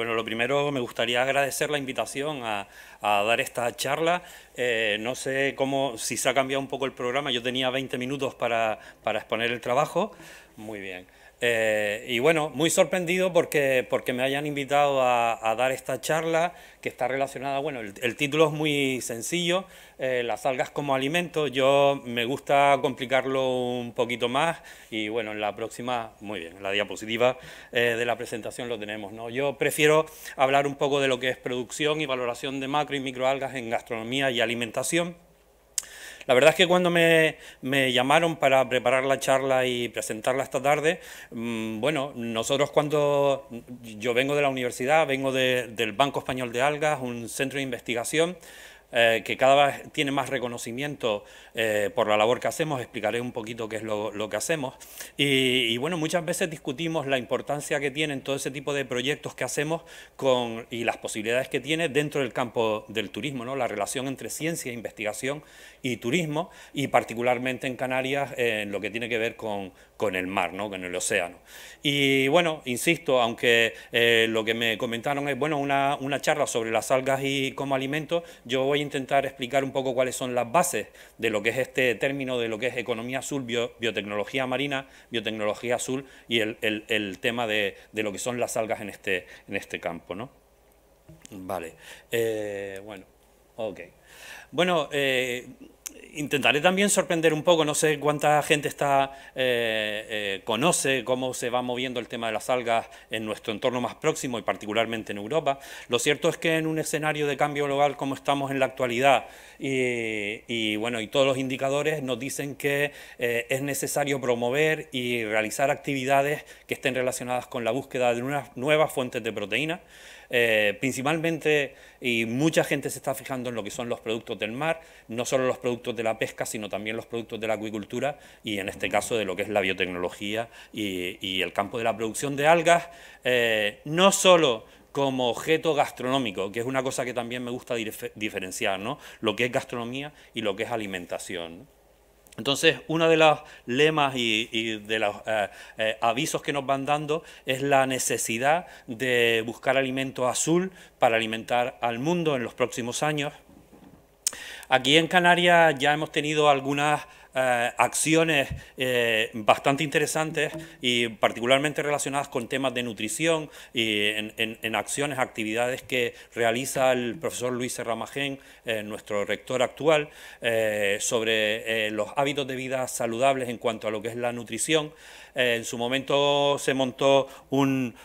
Bueno, lo primero me gustaría agradecer la invitación a, dar esta charla. Eh, no sé cómo, si se ha cambiado un poco el programa. Yo tenía 20 minutos para exponer el trabajo. Muy bien. Eh, y bueno, muy sorprendido porque, porque me hayan invitado a, dar esta charla que está relacionada, bueno, el, título es muy sencillo, eh, las algas como alimento, yo me gusta complicarlo un poquito más y bueno, en la próxima, muy bien, en la diapositiva eh, de la presentación lo tenemos, ¿no? Yo prefiero hablar un poco de lo que es producción y valoración de macro y microalgas en gastronomía y alimentación la verdad es que cuando me, llamaron para preparar la charla y presentarla esta tarde, mm, bueno, nosotros cuando yo vengo de la universidad, vengo del Banco Español de Algas, un centro de investigación, eh, que cada vez tiene más reconocimiento eh, por la labor que hacemos, explicaré un poquito qué es lo, que hacemos. Y, bueno, muchas veces discutimos la importancia que tienen todo ese tipo de proyectos que hacemos con, y las posibilidades que tiene dentro del campo del turismo, ¿no? la relación entre ciencia, investigación y turismo, y particularmente en Canarias eh, en lo que tiene que ver con, con el mar, ¿no? con el océano. Y bueno, insisto, aunque eh, lo que me comentaron es bueno, una, charla sobre las algas y como alimento, yo voy a intentar explicar un poco cuáles son las bases de lo que es este término, de lo que es economía azul, biotecnología marina, biotecnología azul y el, el, tema de, lo que son las algas en este, en este campo. ¿no? Vale, eh, bueno, ok. Bueno, eh, intentaré también sorprender un poco, no sé cuánta gente está, eh, eh, conoce cómo se va moviendo el tema de las algas en nuestro entorno más próximo y particularmente en Europa. Lo cierto es que en un escenario de cambio global como estamos en la actualidad y, bueno, y todos los indicadores nos dicen que eh, es necesario promover y realizar actividades que estén relacionadas con la búsqueda de nuevas fuentes de proteínas. Eh, principalmente, y mucha gente se está fijando en lo que son los productos del mar, no solo los productos de la pesca, sino también los productos de la acuicultura y en este caso de lo que es la biotecnología y, el campo de la producción de algas, eh, no solo como objeto gastronómico, que es una cosa que también me gusta diferenciar, ¿no? lo que es gastronomía y lo que es alimentación. Entonces, uno de los lemas y, de los eh, eh, avisos que nos van dando es la necesidad de buscar alimento azul para alimentar al mundo en los próximos años. Aquí en Canarias ya hemos tenido algunas eh, acciones eh, bastante interesantes y particularmente relacionadas con temas de nutrición y en, acciones, actividades que realiza el profesor Luis Serramagén, eh, nuestro rector actual, sobre los hábitos de vida saludables en cuanto a lo que es la nutrición. en su momento se montó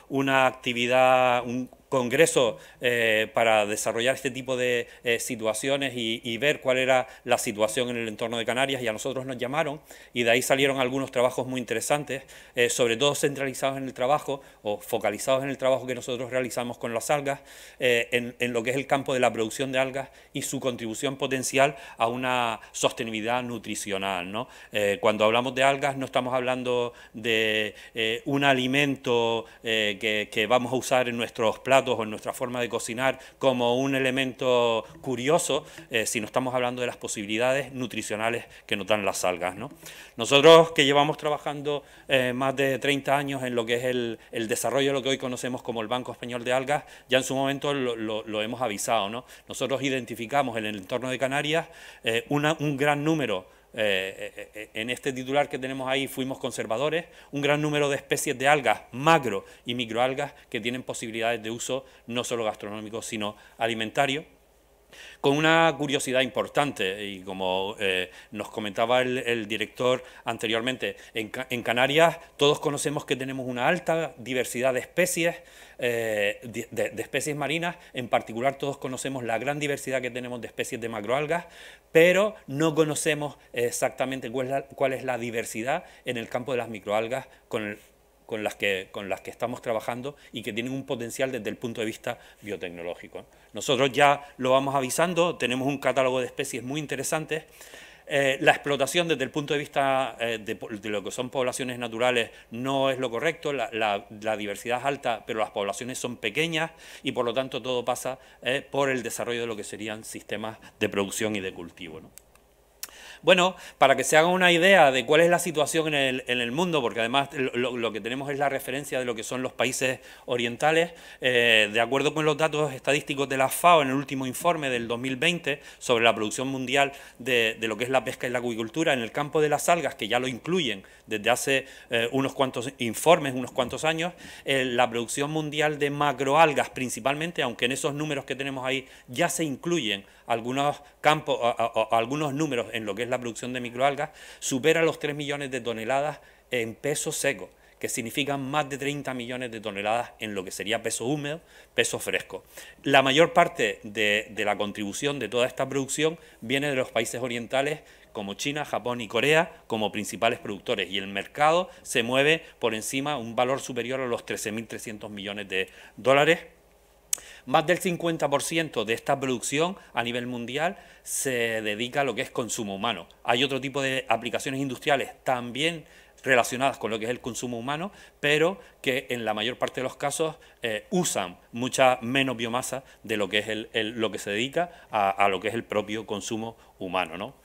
una actividad, un Congreso eh, para desarrollar este tipo de eh, situaciones y, ver cuál era la situación en el entorno de Canarias y a nosotros nos llamaron y de ahí salieron algunos trabajos muy interesantes, eh, sobre todo centralizados en el trabajo o focalizados en el trabajo que nosotros realizamos con las algas, en, lo que es el campo de la producción de algas y su contribución potencial a una sostenibilidad nutricional. cuando hablamos de algas no estamos hablando de un alimento que vamos a usar en nuestros platos, o en nuestra forma de cocinar como un elemento curioso, eh, si no estamos hablando de las posibilidades nutricionales que nos dan las algas. Nosotros que llevamos trabajando eh, más de 30 años en lo que es el, desarrollo de lo que hoy conocemos como el Banco Español de Algas, ya en su momento lo, hemos avisado. ¿no? Nosotros identificamos en el entorno de Canarias eh, un gran número eh, eh, en este titular que tenemos ahí fuimos conservadores, un gran número de especies de algas, macro y microalgas, que tienen posibilidades de uso no solo gastronómico, sino alimentario con una curiosidad importante y como eh, nos comentaba el, director anteriormente, en, Canarias todos conocemos que tenemos una alta diversidad de especies, eh, de, especies marinas, en particular todos conocemos la gran diversidad que tenemos de especies de macroalgas, pero no conocemos exactamente cuál es la, diversidad en el campo de las microalgas con el, con las, que, estamos trabajando y que tienen un potencial desde el punto de vista biotecnológico. Nosotros ya lo vamos avisando, tenemos un catálogo de especies muy interesantes. Eh, la explotación desde el punto de vista eh, de, lo que son poblaciones naturales no es lo correcto, la, diversidad es alta, pero las poblaciones son pequeñas y por lo tanto todo pasa eh, por el desarrollo de lo que serían sistemas de producción y de cultivo. Bueno, para que se haga una idea de cuál es la situación en el, mundo, porque además lo, que tenemos es la referencia de lo que son los países orientales, eh, de acuerdo con los datos estadísticos de la FAO en el último informe del 2020 sobre la producción mundial de, lo que es la pesca y la acuicultura en el campo de las algas, que ya lo incluyen desde hace eh, unos cuantos informes, unos cuantos años, eh, la producción mundial de macroalgas principalmente, aunque en esos números que tenemos ahí ya se incluyen algunos campos, algunos números en lo que es la la producción de microalgas, supera los 3 millones de toneladas en peso seco, que significan más de 30 millones de toneladas en lo que sería peso húmedo, peso fresco. La mayor parte de, de la contribución de toda esta producción viene de los países orientales como China, Japón y Corea como principales productores y el mercado se mueve por encima un valor superior a los 13.300 millones de dólares más del 50% de esta producción a nivel mundial se dedica a lo que es consumo humano. Hay otro tipo de aplicaciones industriales también relacionadas con lo que es el consumo humano, pero que en la mayor parte de los casos eh, usan mucha menos biomasa de lo que es lo que se dedica a, a, lo que es el propio consumo humano, ¿no?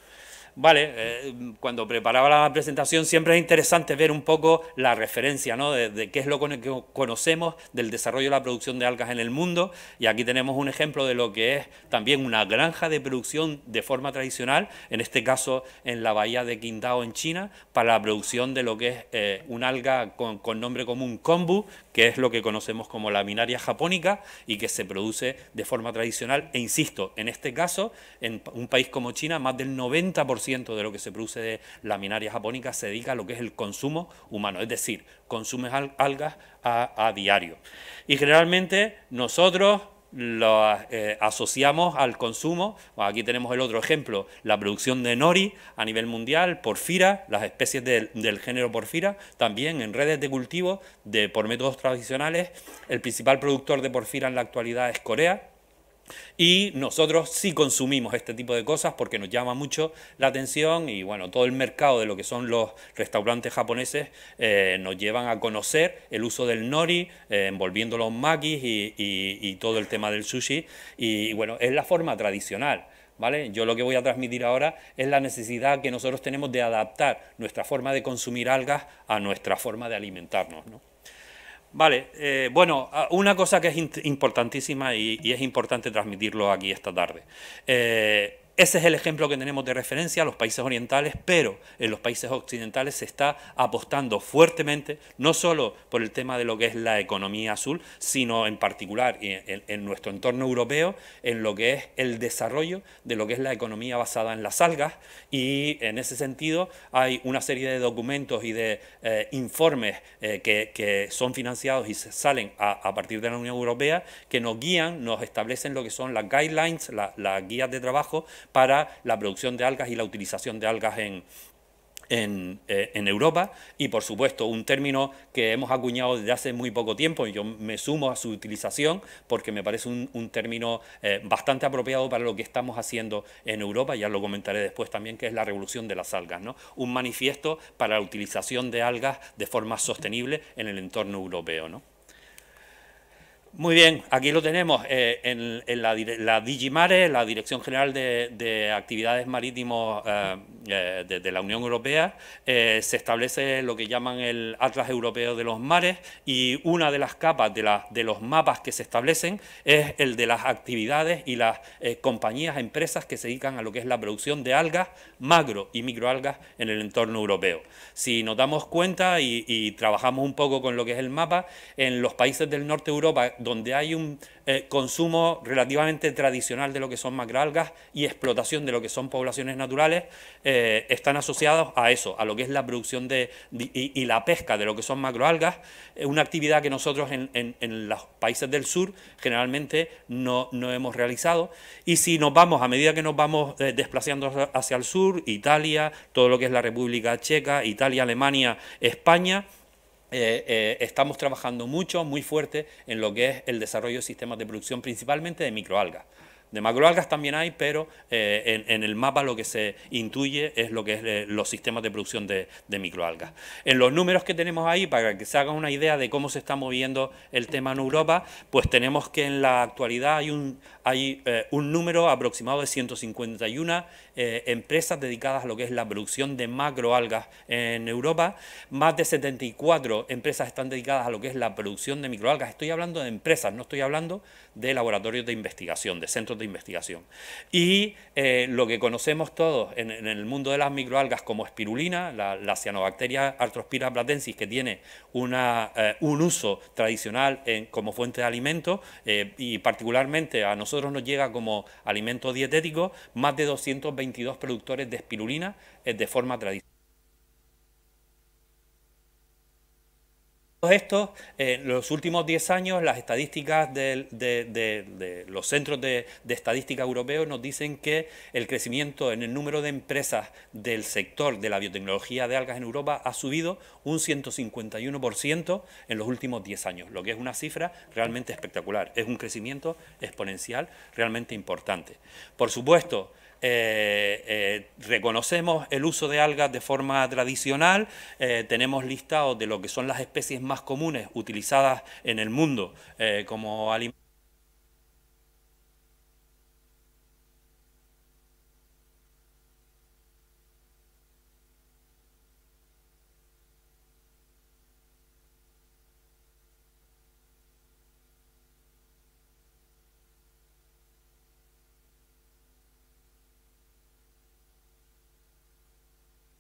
Vale, eh, cuando preparaba la presentación siempre es interesante ver un poco la referencia, ¿no? De, qué es lo que conocemos del desarrollo de la producción de algas en el mundo. Y aquí tenemos un ejemplo de lo que es también una granja de producción de forma tradicional, en este caso en la bahía de Qingdao en China, para la producción de lo que es eh, un alga con nombre común kombu, que es lo que conocemos como la laminaria japónica y que se produce de forma tradicional. E insisto, en este caso, en un país como China, más del 90% de lo que se produce de la laminaria japónica se dedica a lo que es el consumo humano, es decir, consumes algas a diario. Y generalmente nosotros, lo eh, asociamos al consumo. Aquí tenemos el otro ejemplo, la producción de nori a nivel mundial, porfira, las especies del, género porfira, también en redes de cultivo de, por métodos tradicionales. El principal productor de porfira en la actualidad es Corea, y nosotros sí consumimos este tipo de cosas porque nos llama mucho la atención y bueno, todo el mercado de lo que son los restaurantes japoneses eh, nos llevan a conocer el uso del nori, eh, envolviendo los makis y, todo el tema del sushi. Y, y bueno, es la forma tradicional. ¿Vale? Yo lo que voy a transmitir ahora es la necesidad que nosotros tenemos de adaptar nuestra forma de consumir algas a nuestra forma de alimentarnos. ¿no? Vale, eh, bueno, ah, una cosa que es importantísima y, es importante transmitirlo aquí esta tarde. Eh, ese es el ejemplo que tenemos de referencia a los países orientales, pero en los países occidentales se está apostando fuertemente, no solo por el tema de lo que es la economía azul, sino en particular en, nuestro entorno europeo, en lo que es el desarrollo de lo que es la economía basada en las algas. Y en ese sentido hay una serie de documentos y de eh, informes eh, que, son financiados y salen a, partir de la Unión Europea que nos guían, nos establecen lo que son las guidelines, las guías de trabajo para la producción de algas y la utilización de algas eh, en, Europa y por supuesto un término que hemos acuñado desde hace muy poco tiempo y yo me sumo a su utilización porque me parece un, término eh, bastante apropiado para lo que estamos haciendo en Europa, ya lo comentaré después también, que es la revolución de las algas, ¿no? un manifiesto para la utilización de algas de forma sostenible en el entorno europeo. ¿no? Muy bien, aquí lo tenemos eh, en, la, la, Digimare, la Dirección General de, Actividades Marítimos eh, eh, de, la Unión Europea. se establece lo que llaman el Atlas Europeo de los Mares y una de las capas de, los mapas que se establecen es el de las actividades y las compañías, empresas que se dedican a lo que es la producción de algas, macro y microalgas en el entorno europeo. Si nos damos cuenta y, y trabajamos un poco con lo que es el mapa, en los países del norte de Europa donde hay un eh, consumo relativamente tradicional de lo que son macroalgas y explotación de lo que son poblaciones naturales, eh, están asociados a eso, a lo que es la producción de, y, la pesca de lo que son macroalgas, una actividad que nosotros en, en, los países del sur generalmente no, no, hemos realizado. Y si nos vamos, a medida que nos vamos eh, desplazando hacia el sur, Italia, todo lo que es la República Checa, Italia, Alemania, España, eh, eh, estamos trabajando mucho, muy fuerte en lo que es el desarrollo de sistemas de producción, principalmente de microalgas. De macroalgas también hay, pero eh, en, el mapa lo que se intuye es lo que es los sistemas de producción de, microalgas. En los números que tenemos ahí, para que se hagan una idea de cómo se está moviendo el tema en Europa, pues tenemos que en la actualidad hay un, hay, un número aproximado de 151 eh, empresas dedicadas a lo que es la producción de macroalgas en Europa, más de 74 empresas están dedicadas a lo que es la producción de microalgas. Estoy hablando de empresas, no estoy hablando de laboratorios de investigación, de centros de investigación. Y eh, lo que conocemos todos en, el mundo de las microalgas como espirulina, la, cianobacteria Artrospira platensis, que tiene una, eh, un uso tradicional como fuente de alimento y particularmente a nosotros nos llega como alimento dietético, más de 220 22 productores de espirulina eh, de forma tradicional. en eh, los últimos 10 años, las estadísticas de, de los centros de, estadística europeos nos dicen que el crecimiento en el número de empresas del sector de la biotecnología de algas en Europa ha subido un 151% en los últimos 10 años, lo que es una cifra realmente espectacular. Es un crecimiento exponencial realmente importante. Por supuesto, eh, eh, reconocemos el uso de algas de forma tradicional, eh, tenemos listados de lo que son las especies más comunes utilizadas en el mundo como alimentos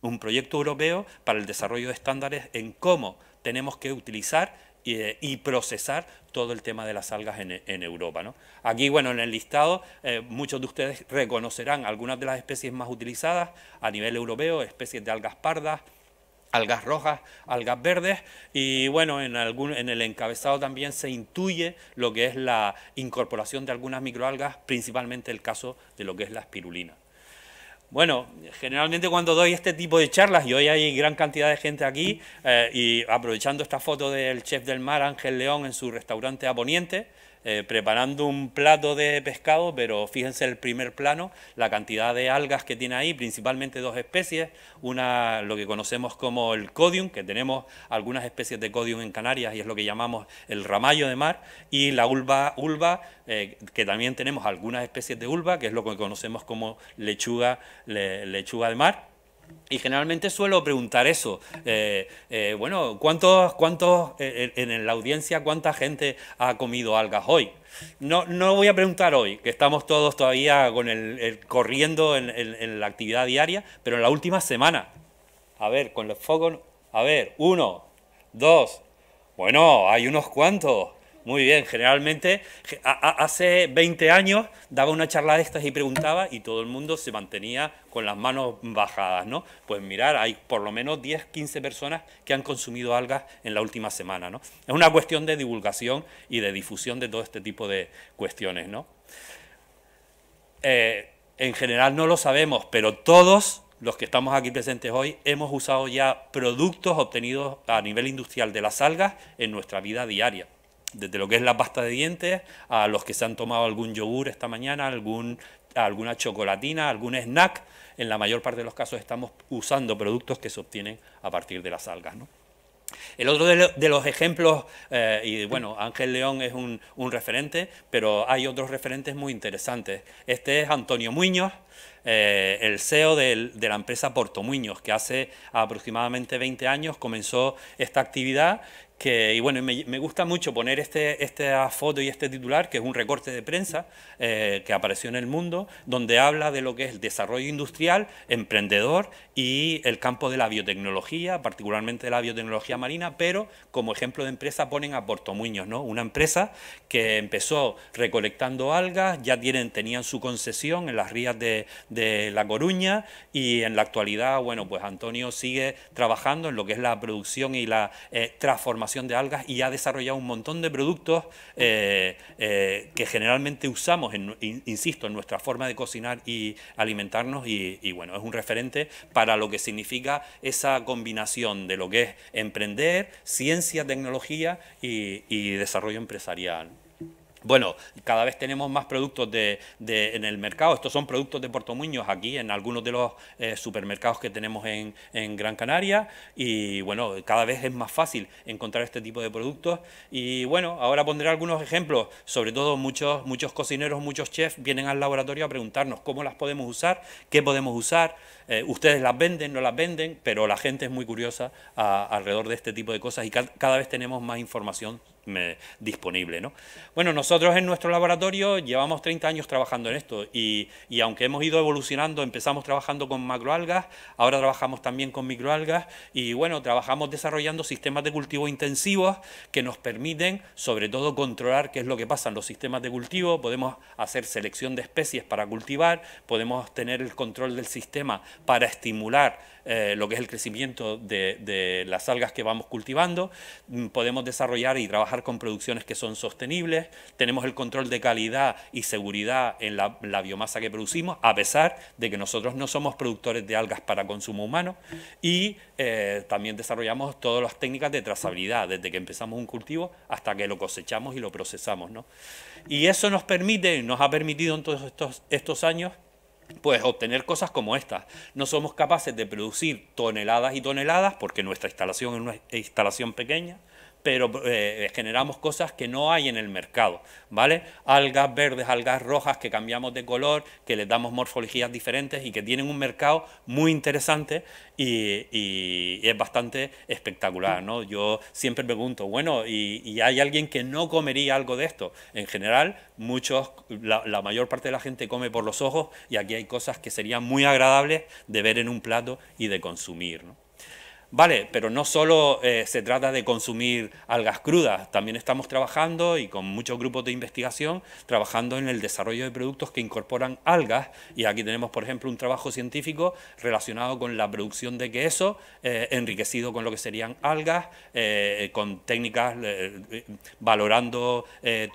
un proyecto europeo para el desarrollo de estándares en cómo tenemos que utilizar eh, y procesar todo el tema de las algas en, Europa. Aquí, bueno, en el listado, eh, muchos de ustedes reconocerán algunas de las especies más utilizadas a nivel europeo, especies de algas pardas, algas rojas, algas verdes y bueno, en, algún, en el encabezado también se intuye lo que es la incorporación de algunas microalgas, principalmente el caso de lo que es la espirulina. Bueno, generalmente cuando doy este tipo de charlas, y hoy hay gran cantidad de gente aquí, eh, y aprovechando esta foto del chef del mar, Ángel León, en su restaurante a Poniente, eh, preparando un plato de pescado, pero fíjense el primer plano, la cantidad de algas que tiene ahí, principalmente dos especies, una lo que conocemos como el codium, que tenemos algunas especies de codium en Canarias y es lo que llamamos el ramallo de mar, y la ulva, ulva eh, que también tenemos algunas especies de ulva, que es lo que conocemos como lechuga, lechuga de mar, y generalmente suelo preguntar eso. Eh, eh, bueno, ¿cuántos, cuántos eh, en la audiencia, cuánta gente ha comido algas hoy? No, voy a preguntar hoy, que estamos todos todavía con corriendo en, en, la actividad diaria, pero en la última semana. A ver, con los focos. A ver, uno, dos. Bueno, hay unos cuantos. Muy bien, generalmente hace 20 años daba una charla de estas y preguntaba y todo el mundo se mantenía con las manos bajadas, ¿no? Pues mirar, hay por lo menos 10, 15 personas que han consumido algas en la última semana, ¿no? Es una cuestión de divulgación y de difusión de todo este tipo de cuestiones, ¿no? Eh, en general no lo sabemos, pero todos los que estamos aquí presentes hoy, hemos usado ya productos obtenidos a nivel industrial de las algas en nuestra vida diaria desde lo que es la pasta de dientes, a los que se han tomado algún yogur esta mañana, algún, alguna chocolatina, algún snack, en la mayor parte de los casos estamos usando productos que se obtienen a partir de las algas. ¿no? El otro de, los ejemplos, eh, y bueno, Ángel León es un, referente, pero hay otros referentes muy interesantes. Este es Antonio Muñoz, eh, el CEO de la empresa Porto Muñoz, que hace aproximadamente 20 años comenzó esta actividad y bueno, me, gusta mucho poner este, esta foto y este titular, que es un recorte de prensa eh, que apareció en El Mundo, donde habla de lo que es el desarrollo industrial, emprendedor y el campo de la biotecnología, particularmente de la biotecnología marina, pero como ejemplo de empresa ponen a Portomuños, ¿no? una empresa que empezó recolectando algas, ya tienen, tenían su concesión en las rías de, La Coruña y en la actualidad, bueno, pues Antonio sigue trabajando en lo que es la producción y la eh, transformación de algas y ha desarrollado un montón de productos eh, eh, que generalmente usamos, en, insisto, en nuestra forma de cocinar y alimentarnos y, bueno, es un referente para lo que significa esa combinación de lo que es emprender, ciencia, tecnología y desarrollo empresarial. Bueno, cada vez tenemos más productos en el mercado. Estos son productos de Puerto Muñoz aquí, en algunos de los eh, supermercados que tenemos en, Gran Canaria. Y bueno, cada vez es más fácil encontrar este tipo de productos. Y bueno, ahora pondré algunos ejemplos. Sobre todo muchos cocineros, muchos chefs vienen al laboratorio a preguntarnos cómo las podemos usar, qué podemos usar. Eh, ustedes las venden, no las venden, pero la gente es muy curiosa alrededor de este tipo de cosas y cada vez tenemos más información disponible. ¿no? Bueno, nosotros en nuestro laboratorio llevamos 30 años trabajando en esto y, y, aunque hemos ido evolucionando, empezamos trabajando con macroalgas, ahora trabajamos también con microalgas y bueno, trabajamos desarrollando sistemas de cultivo intensivos que nos permiten sobre todo controlar qué es lo que pasa en los sistemas de cultivo, podemos hacer selección de especies para cultivar, podemos tener el control del sistema para estimular eh, lo que es el crecimiento de, las algas que vamos cultivando. Mm, podemos desarrollar y trabajar con producciones que son sostenibles. Tenemos el control de calidad y seguridad en la, biomasa que producimos, a pesar de que nosotros no somos productores de algas para consumo humano. Y eh, también desarrollamos todas las técnicas de trazabilidad, desde que empezamos un cultivo hasta que lo cosechamos y lo procesamos. ¿no? Y eso nos permite, nos ha permitido en todos estos, estos años, pues obtener cosas como estas. No somos capaces de producir toneladas y toneladas porque nuestra instalación es una instalación pequeña pero eh, generamos cosas que no hay en el mercado, ¿vale? Algas verdes, algas rojas que cambiamos de color, que les damos morfologías diferentes y que tienen un mercado muy interesante y, es bastante espectacular, ¿no? Yo siempre pregunto, bueno, ¿y, hay alguien que no comería algo de esto? En general, muchos, la, la mayor parte de la gente come por los ojos y aquí hay cosas que serían muy agradables de ver en un plato y de consumir, ¿no? Vale, pero no solo eh, se trata de consumir algas crudas, también estamos trabajando y con muchos grupos de investigación trabajando en el desarrollo de productos que incorporan algas y aquí tenemos por ejemplo un trabajo científico relacionado con la producción de queso eh, enriquecido con lo que serían algas, eh, con técnicas valorando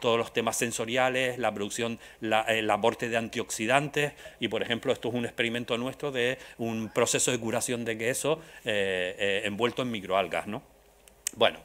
todos los temas sensoriales, la producción, el aporte de antioxidantes y por ejemplo esto es un experimento nuestro de un proceso de curación de queso eh, envuelto en microalgas, ¿no? Bueno,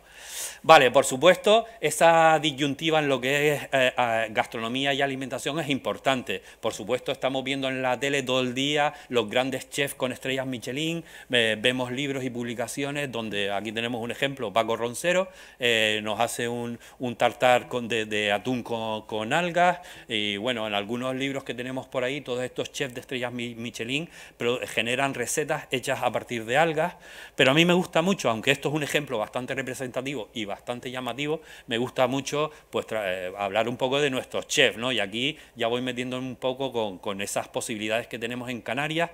Vale, por supuesto, esa disyuntiva en lo que es eh, gastronomía y alimentación es importante. Por supuesto, estamos viendo en la tele todo el día los grandes chefs con estrellas Michelin, eh, vemos libros y publicaciones donde aquí tenemos un ejemplo, Paco Roncero eh, nos hace un, tartar con, de, atún con, con, algas y bueno, en algunos libros que tenemos por ahí, todos estos chefs de estrellas Michelin pero generan recetas hechas a partir de algas, pero a mí me gusta mucho, aunque esto es un ejemplo bastante representativo y bastante llamativo, me gusta mucho pues, eh, hablar un poco de nuestros chefs, ¿no? Y aquí ya voy metiendo un poco con, con esas posibilidades que tenemos en Canarias.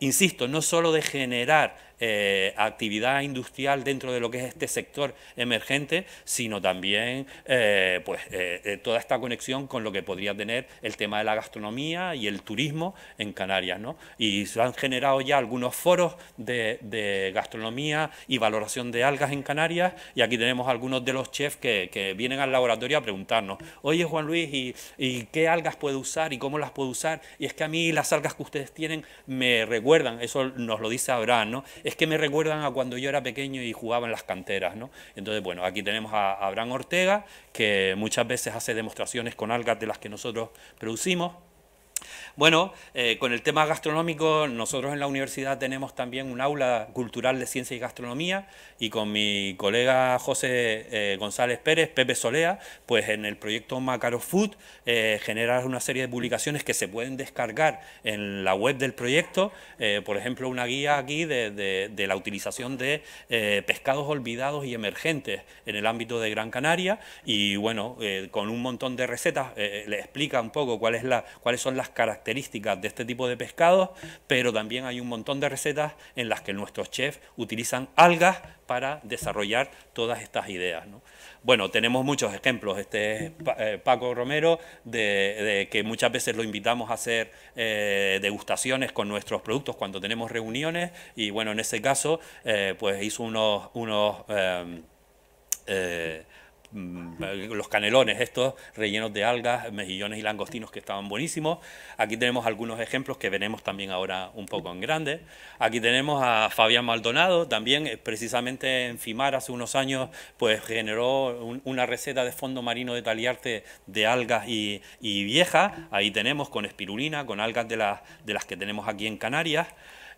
Insisto, no solo de generar eh, actividad industrial dentro de lo que es este sector emergente, sino también eh, pues, eh, toda esta conexión con lo que podría tener el tema de la gastronomía y el turismo en Canarias. ¿no? Y se han generado ya algunos foros de, gastronomía y valoración de algas en Canarias y aquí tenemos algunos de los chefs que, vienen al laboratorio a preguntarnos, oye Juan Luis, ¿y, qué algas puede usar y cómo las puedo usar? Y es que a mí las algas que ustedes tienen me recuerdan, eso nos lo dice Abraham, ¿no? es que me recuerdan a cuando yo era pequeño y jugaba en las canteras, ¿no? Entonces, bueno, aquí tenemos a Abraham Ortega, que muchas veces hace demostraciones con algas de las que nosotros producimos, bueno, eh, con el tema gastronómico, nosotros en la universidad tenemos también un aula cultural de ciencia y gastronomía y con mi colega José eh, González Pérez, Pepe Solea, pues en el proyecto Macaro Food eh, generar una serie de publicaciones que se pueden descargar en la web del proyecto, por ejemplo una guía aquí de, la utilización de pescados olvidados y emergentes en el ámbito de Gran Canaria y bueno, con un montón de recetas le explica un poco cuáles son las características de este tipo de pescados, pero también hay un montón de recetas en las que nuestros chefs utilizan algas para desarrollar todas estas ideas. Bueno, tenemos muchos ejemplos. Este es eh, Paco Romero, de, que muchas veces lo invitamos a hacer eh, degustaciones con nuestros productos cuando tenemos reuniones y bueno, en ese caso, eh, pues hizo unos... unos em, Mm, los canelones estos rellenos de algas, mejillones y langostinos que estaban buenísimos. Aquí tenemos algunos ejemplos que veremos también ahora un poco en grande. Aquí tenemos a Fabián Maldonado, también eh, precisamente en FIMAR hace unos años pues generó una receta de fondo marino de taliarte de algas y, y vieja. Ahí tenemos con espirulina, con algas de de las que tenemos aquí en Canarias.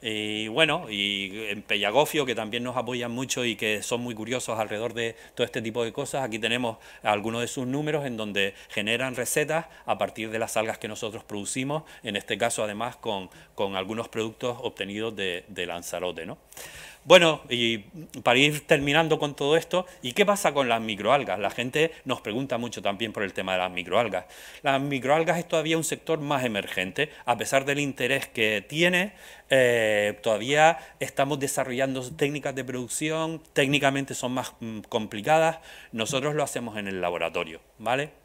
Y bueno, y en Pellagofio, que también nos apoyan mucho y que son muy curiosos alrededor de todo este tipo de cosas, aquí tenemos algunos de sus números en donde generan recetas a partir de las algas que nosotros producimos, en este caso además con, algunos productos obtenidos de, de Lanzarote. ¿no? Bueno, y para ir terminando con todo esto, ¿y qué pasa con las microalgas? La gente nos pregunta mucho también por el tema de las microalgas. Las microalgas es todavía un sector más emergente, a pesar del interés que tiene, eh, todavía estamos desarrollando técnicas de producción, técnicamente son más mm, complicadas, nosotros lo hacemos en el laboratorio, ¿vale?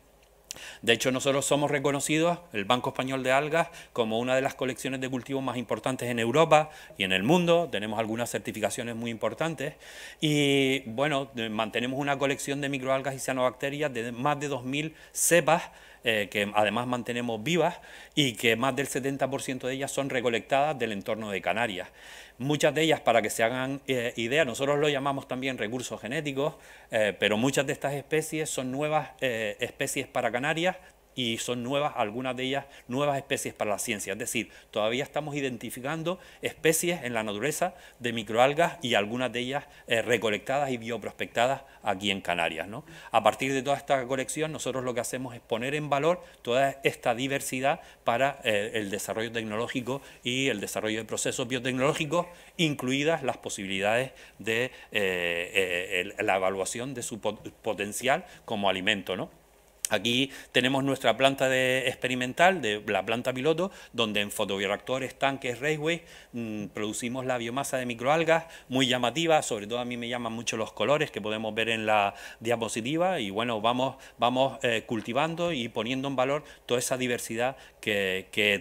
De hecho, nosotros somos reconocidos, el Banco Español de Algas, como una de las colecciones de cultivo más importantes en Europa y en el mundo. Tenemos algunas certificaciones muy importantes. Y bueno, mantenemos una colección de microalgas y cianobacterias de más de 2.000 cepas eh, que además mantenemos vivas y que más del 70% de ellas son recolectadas del entorno de Canarias. Muchas de ellas, para que se hagan eh, idea, nosotros lo llamamos también recursos genéticos, eh, pero muchas de estas especies son nuevas especies para Canarias, y son nuevas, algunas de ellas nuevas especies para la ciencia. Es decir, todavía estamos identificando especies en la naturaleza de microalgas y algunas de ellas eh, recolectadas y bioprospectadas aquí en Canarias. ¿no? A partir de toda esta colección, nosotros lo que hacemos es poner en valor toda esta diversidad para eh, el desarrollo tecnológico y el desarrollo de procesos biotecnológicos, incluidas las posibilidades de eh, la evaluación de su potencial como alimento. ¿no? Aquí tenemos nuestra planta de experimental, de la planta piloto, donde en fotobioreactores, tanques, raceways, mm, producimos la biomasa de microalgas muy llamativa, sobre todo a mí me llaman mucho los colores que podemos ver en la diapositiva y bueno, vamos, vamos eh, cultivando y poniendo en valor toda esa diversidad que,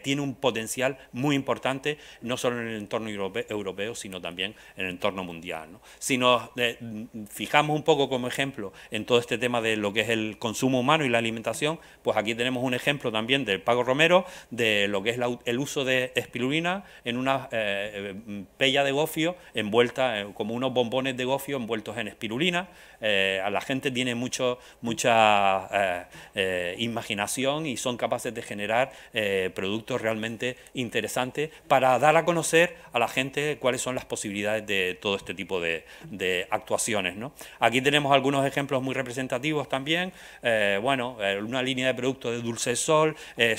tiene un potencial muy importante, no solo en el entorno europeo, sino también en el entorno mundial. Si nos eh, mm, fijamos un poco como ejemplo en todo este tema de lo que es el consumo humano y alimentación, pues aquí tenemos un ejemplo también del Pago Romero, de lo que es el uso de espirulina en una eh, eh, pella de gofio envuelta, eh, como unos bombones de gofio envueltos en espirulina. a la gente tiene mucho, mucha imaginación y son capaces de generar productos realmente interesantes para dar a conocer a la gente cuáles son las posibilidades de todo este tipo de, actuaciones. Aquí tenemos algunos ejemplos muy representativos también. bueno, eh, una línea de productos de dulce sol, eh,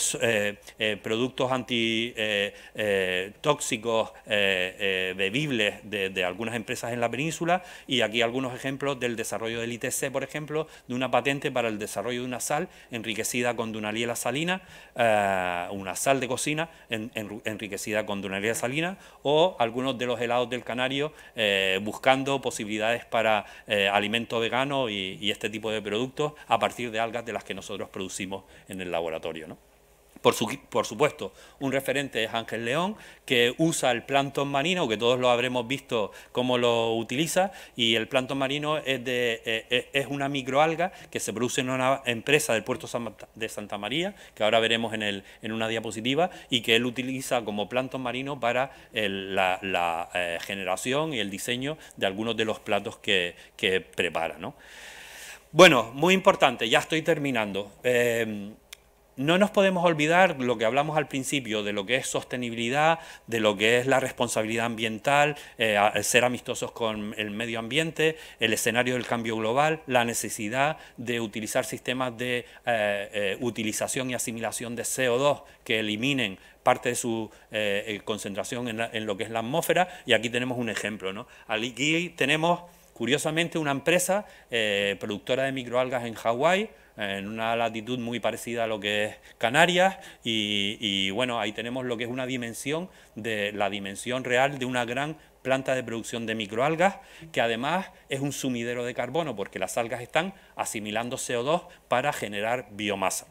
eh, productos antitóxicos bebibles de, algunas empresas en la península y aquí algunos ejemplos del desarrollo del ITC, por ejemplo, de una patente para el desarrollo de una sal enriquecida con dunaliela salina, una sal de cocina enriquecida con dunaliela salina o algunos de los helados del Canario buscando posibilidades para alimento vegano y, y este tipo de productos a partir de algas de las que nosotros producimos en el laboratorio. Por, supuesto, un referente es Ángel León, que usa el plantón marino, que todos lo habremos visto cómo lo utiliza, y el plantón marino es, de, eh, eh, es una microalga que se produce en una empresa del puerto de Santa María, que ahora veremos en, el, en una diapositiva, y que él utiliza como plantón marino para la, eh, generación y el diseño de algunos de los platos que, que prepara. ¿no? Bueno, muy importante, ya estoy terminando. Em, no nos podemos olvidar lo que hablamos al principio de lo que es sostenibilidad, de lo que es la responsabilidad ambiental, eh, ser amistosos con el medio ambiente, el escenario del cambio global, la necesidad de utilizar sistemas de eh, eh, utilización y asimilación de CO2 que eliminen parte de su concentración en, en, lo que es la atmósfera. Y aquí tenemos un ejemplo. ¿no? Aquí tenemos Curiosamente, una empresa eh, productora de microalgas en Hawái, en una latitud muy parecida a lo que es Canarias, y, y, bueno, ahí tenemos lo que es una dimensión de la dimensión real de una gran planta de producción de microalgas, que además es un sumidero de carbono, porque las algas están asimilando CO2 para generar biomasa.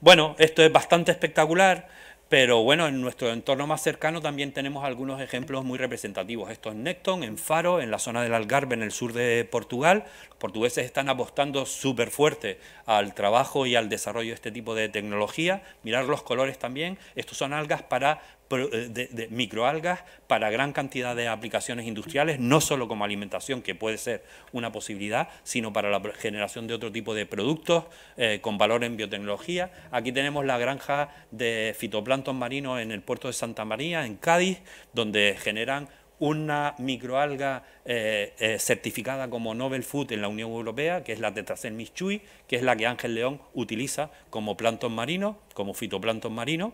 Bueno, esto es bastante espectacular. Pero bueno, en nuestro entorno más cercano también tenemos algunos ejemplos muy representativos. Esto en Necton, en Faro, en la zona del Algarve, en el sur de Portugal. Los portugueses están apostando súper fuerte al trabajo y al desarrollo de este tipo de tecnología. Mirar los colores también. Estos son algas para eh, de, microalgas para gran cantidad de aplicaciones industriales, no solo como alimentación, que puede ser una posibilidad, sino para la generación de otro tipo de productos eh, con valor en biotecnología. Aquí tenemos la granja de fitoplancton marino en el puerto de Santa María, en Cádiz, donde generan una microalga eh, certificada como Nobel Food en la Unión Europea, que es la Tetracel mischui que es la que Ángel León utiliza como plancton marino, como fitoplancton marino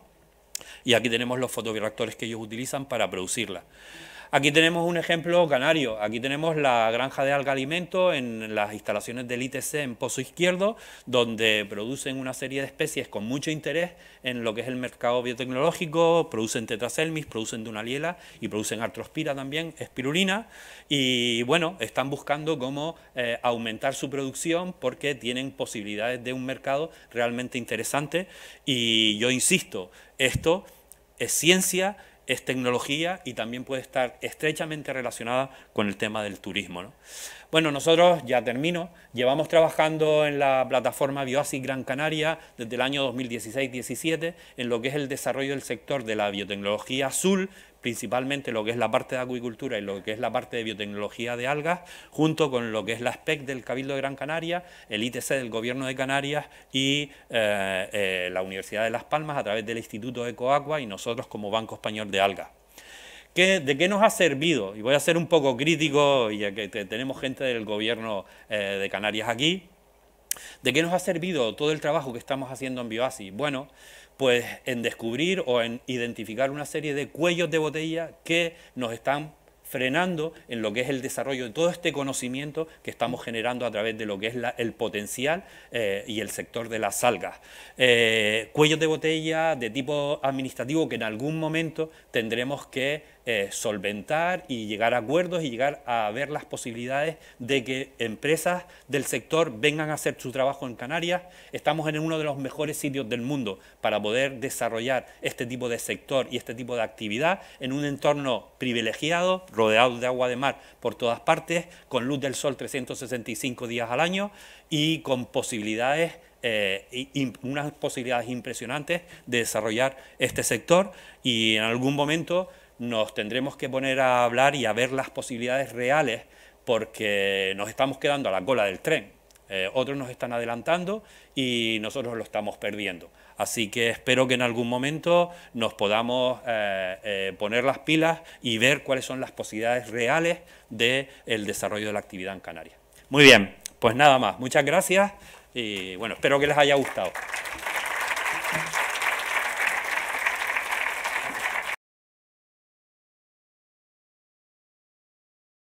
y aquí tenemos los fotovirreactores que ellos utilizan para producirla. Aquí tenemos un ejemplo canario. Aquí tenemos la granja de alga en las instalaciones del ITC en Pozo Izquierdo, donde producen una serie de especies con mucho interés en lo que es el mercado biotecnológico, producen tetraselmis, producen dunaliela y producen artrospira también, espirulina, y bueno, están buscando cómo eh, aumentar su producción porque tienen posibilidades de un mercado realmente interesante y yo insisto, esto es ciencia, es tecnología y también puede estar estrechamente relacionada con el tema del turismo. Bueno, nosotros, ya termino, llevamos trabajando en la plataforma BioASIC Gran Canaria desde el año 2016-17 en lo que es el desarrollo del sector de la biotecnología azul, principalmente lo que es la parte de acuicultura y lo que es la parte de biotecnología de algas, junto con lo que es la SPEC del Cabildo de Gran Canaria, el ITC del Gobierno de Canarias y eh, eh, la Universidad de Las Palmas a través del Instituto Ecoagua y nosotros como Banco Español de Algas. ¿De qué nos ha servido? Y voy a ser un poco crítico, ya que tenemos gente del Gobierno eh, de Canarias aquí. ¿De qué nos ha servido todo el trabajo que estamos haciendo en Bioasi? Bueno, pues en descubrir o en identificar una serie de cuellos de botella que nos están frenando en lo que es el desarrollo de todo este conocimiento que estamos generando a través de lo que es el potencial eh, y el sector de las algas. Eh, cuellos de botella de tipo administrativo que en algún momento tendremos que eh, solventar y llegar a acuerdos y llegar a ver las posibilidades de que empresas del sector vengan a hacer su trabajo en Canarias. Estamos en uno de los mejores sitios del mundo para poder desarrollar este tipo de sector y este tipo de actividad en un entorno privilegiado, rodeado de agua de mar por todas partes, con luz del sol 365 días al año y con posibilidades eh, unas posibilidades impresionantes de desarrollar este sector y en algún momento nos tendremos que poner a hablar y a ver las posibilidades reales porque nos estamos quedando a la cola del tren. Eh, otros nos están adelantando y nosotros lo estamos perdiendo. Así que espero que en algún momento nos podamos eh, eh, poner las pilas y ver cuáles son las posibilidades reales del desarrollo de la actividad en Canarias. Muy bien, pues nada más. Muchas gracias y bueno, espero que les haya gustado.